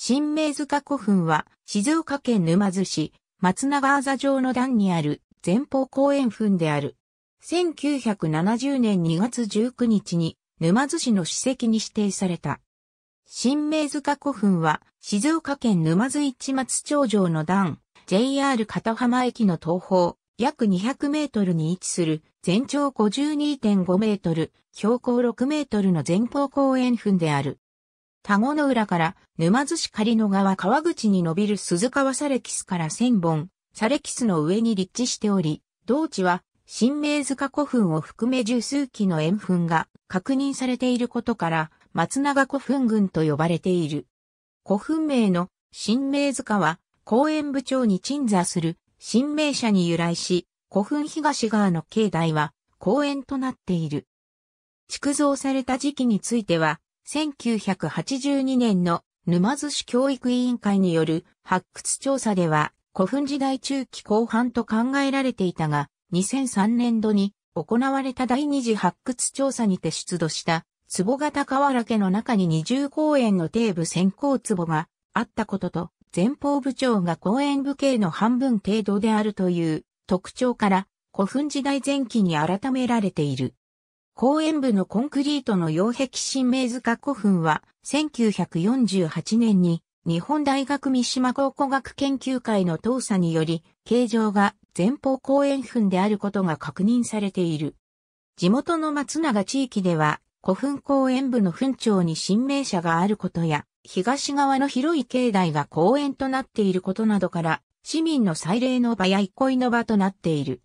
新明塚古墳は、静岡県沼津市、松永あざ城の段にある前方公園墳である。1970年2月19日に、沼津市の史跡に指定された。新明塚古墳は、静岡県沼津市松町城の段、JR 片浜駅の東方、約200メートルに位置する、全長52.5メートル、標高6メートルの前方公園墳である。田子の浦から沼津市狩野川川口に伸びる鈴川サレキスから千本、サレキスの上に立地しており、同地は新明塚古墳を含め十数基の円墳が確認されていることから松永古墳群と呼ばれている。古墳名の新明塚は公園部長に鎮座する新名社に由来し、古墳東側の境内は公園となっている。築造された時期については、1982年の沼津市教育委員会による発掘調査では古墳時代中期後半と考えられていたが、2003年度に行われた第二次発掘調査にて出土した壺型河原家の中に二重公園の底部先行壺があったことと、前方部長が公園部系の半分程度であるという特徴から古墳時代前期に改められている。公園部のコンクリートの擁壁神明塚古墳は、1948年に日本大学三島考古学研究会の当査により、形状が前方公園墳であることが確認されている。地元の松永地域では、古墳公園部の墳長に神明者があることや、東側の広い境内が公園となっていることなどから、市民の祭礼の場や憩いの場となっている。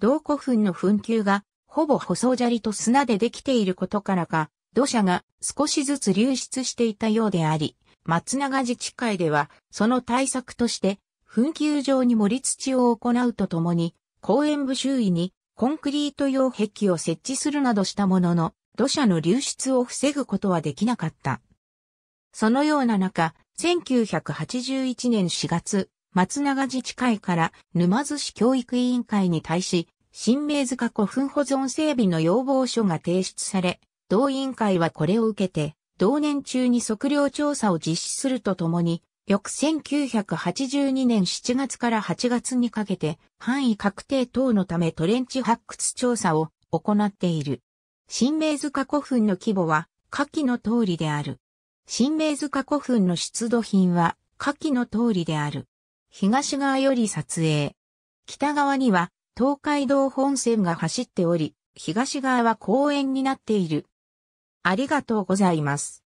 同古墳の墳丘がほぼ細砂利と砂でできていることからか、土砂が少しずつ流出していたようであり、松永自治会では、その対策として、紛糾場に盛り土を行うとともに、公園部周囲にコンクリート用壁を設置するなどしたものの、土砂の流出を防ぐことはできなかった。そのような中、1981年4月、松永自治会から沼津市教育委員会に対し、新明塚古墳保存整備の要望書が提出され、同委員会はこれを受けて、同年中に測量調査を実施するとともに、翌1982年7月から8月にかけて、範囲確定等のためトレンチ発掘調査を行っている。新明塚古墳の規模は、下記の通りである。新明塚古墳の出土品は、下記の通りである。東側より撮影。北側には、東海道本線が走っており、東側は公園になっている。ありがとうございます。